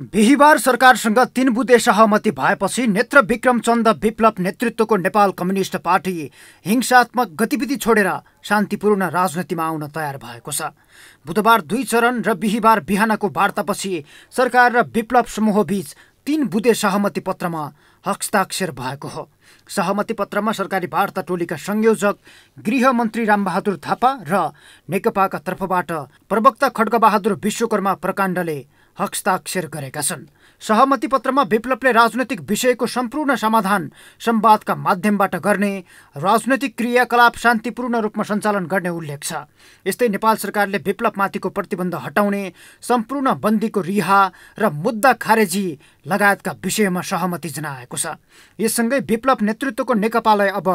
बिहिबार सरकारसँग तीन बुधे सहमति भएपछि नेत्र विक्रमचन्द विप्लव नेतृत्वको नेपाल कम्युनिस्ट पार्टी हिंसात्मक गतिविधि छोडेर शान्तिपूर्ण राजनीतिमा आउन तयार भएको छ बुधबार दुई चरण र बिहिबार बिहानको वार्तापछि सरकार र विप्लव समूहबीच तीन बुधे सहमति पत्रमा हस्ताक्षर भएको हो सहमति पत्रमा सरकारी वार्ता टोलीका संयोजक गृहमन्त्री रामबहादुर थापा र नेकपाका तर्फबाट प्रवक्ता खड्गबहादुर विश्वकर्मा प्रकाण्डले हस्ताक्षर गरेका छन् सहमति पत्रमा विप्लवले राजनैतिक विषयको सम्पूर्ण समाधान संवादका माध्यमबाट गर्ने राजनैतिक क्रियाकलाप शान्तिपूर्ण रूपमा सञ्चालन गर्ने उल्लेख छ यस्तै नेपाल सरकारले विप्लवमाथिको प्रतिबन्ध हटाउने सम्पूर्ण बन्दीको रिहा र मुद्दा खारेजी लगायतका विषयमा सहमति जनाएको छ यससँगै विप्लव नेतृत्वको नेकपालाई अब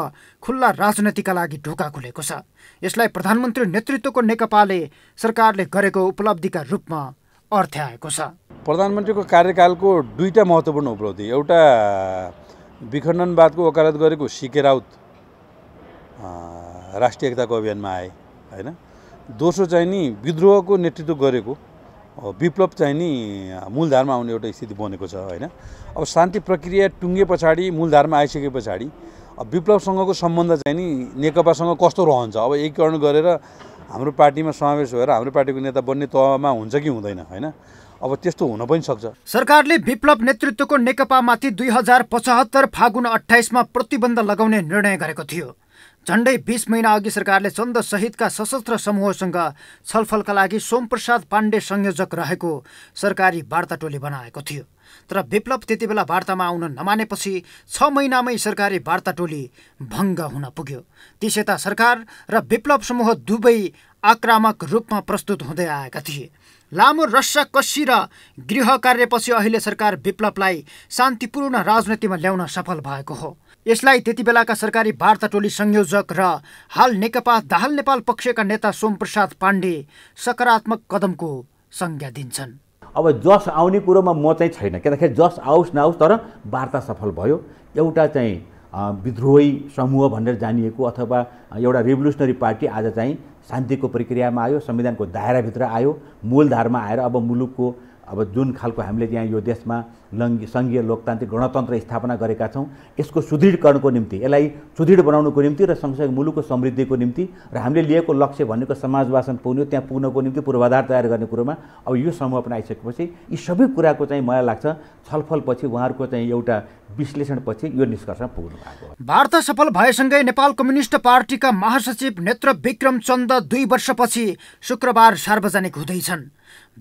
खुल्ला राजनीतिका लागि ढोका खुलेको छ यसलाई प्रधानमन्त्री नेतृत्वको नेकपाले सरकारले गरेको उपलब्धिका रूपमा अर्थ आएको छ प्रधानमन्त्रीको कार्यकालको दुईवटा महत्त्वपूर्ण उपलब्धि एउटा विखण्डनवादको वकालत गरेको सिके राउत राष्ट्रिय एकताको अभियानमा आए होइन दोस्रो चाहिँ नि विद्रोहको नेतृत्व गरेको विप्लव चाहिँ नि मूलधारमा आउने एउटा स्थिति बनेको छ होइन अब शान्ति प्रक्रिया टुङ्गे पछाडि मूलधारमा आइसके पछाडि विप्लवसँगको सम्बन्ध चाहिँ नि नेकपासँग कस्तो रहन्छ अब एकीकरण गरेर हाम्रो पार्टीमा समावेश भएर हाम्रो पार्टीको नेता बन्ने तहमा हुन्छ कि हुँदैन होइन अब त्यस्तो हुन पनि सक्छ सरकारले विप्लव नेतृत्वको नेकपामाथि दुई हजार पचहत्तर फागुन अठाइसमा प्रतिबन्ध लगाउने निर्णय गरेको थियो झन्डै बिस महिना अघि सरकारले चन्द सहितका सशस्त्र समूहसँग छलफलका लागि सोमप्रसाद पाण्डे संयोजक रहेको सरकारी वार्ता टोली बनाएको थियो तर विप्लव त्यति बेला वार्तामा आउन नमानेपछि छ महिनामै सरकारी वार्ता टोली भङ्ग हुन पुग्यो त्यसयता सरकार र विप्लव समूह दुवै आक्रामक रूपमा प्रस्तुत हुँदै आएका थिए लामो रस्सा कसी र गृह कार्यपछि अहिले सरकार विप्लवलाई शान्तिपूर्ण राजनीतिमा ल्याउन सफल भएको हो यसलाई त्यति बेलाका सरकारी वार्ता टोली संयोजक र हाल नेकपा दाहाल नेपाल पक्षका नेता सोमप्रसाद पाण्डे सकारात्मक कदमको संज्ञा दिन्छन् अब जस आउने कुरोमा म चाहिँ छैन किनखेरि जस आओस् नआओस् तर वार्ता सफल भयो एउटा चाहिँ विद्रोही समूह भनेर जानिएको अथवा एउटा रेभोल्युसनरी पार्टी आज चाहिँ शान्तिको प्रक्रियामा आयो संविधानको दायराभित्र आयो मूलधारमा आएर अब मुलुकको अब जुन खालको हामीले त्यहाँ यो देशमा लङ्गी सङ्घीय लोकतान्त्रिक गणतन्त्र स्थापना गरेका छौँ यसको सुदृढकरणको निम्ति यसलाई सुदृढ बनाउनुको निम्ति र सँगसँगै मुलुकको समृद्धिको निम्ति र हामीले लिएको लक्ष्य भनेको समाजवासन पुग्ने त्यहाँ पुग्नको निम्ति पूर्वाधार तयार गर्ने कुरोमा अब यो पनि आइसकेपछि यी सबै कुराको चाहिँ मलाई लाग्छ छलफलपछि उहाँहरूको चाहिँ एउटा विश्लेषणपछि यो निष्कर्षमा पुग्नु भएको भारत सफल भएसँगै नेपाल कम्युनिस्ट पार्टीका महासचिव नेत्र विक्रम चन्द दुई वर्षपछि शुक्रबार सार्वजनिक हुँदैछन्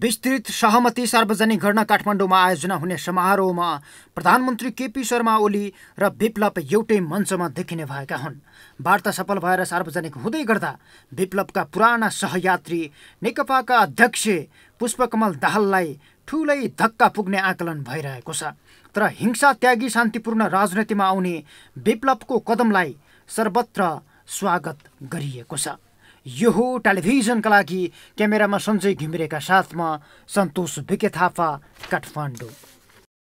विस्तृत सहमति सार्वजनिक गर्न काठमाडौँमा आयोजना हुने समारोहमा प्रधानमन्त्री केपी शर्मा ओली र विप्लव एउटै मञ्चमा देखिने भएका हुन् वार्ता सफल भएर सार्वजनिक हुँदै गर्दा विप्लवका पुराना सहयात्री नेकपाका अध्यक्ष पुष्पकमल दाहाललाई ठुलै धक्का पुग्ने आकलन भइरहेको छ तर हिंसा त्यागी शान्तिपूर्ण राजनीतिमा आउने विप्लवको कदमलाई सर्वत्र स्वागत गरिएको छ यो हो टेलिभिजनका लागि क्यामेरामा सञ्जय घिमिरेका साथमा सन्तोष विके थापा काठमाडौँ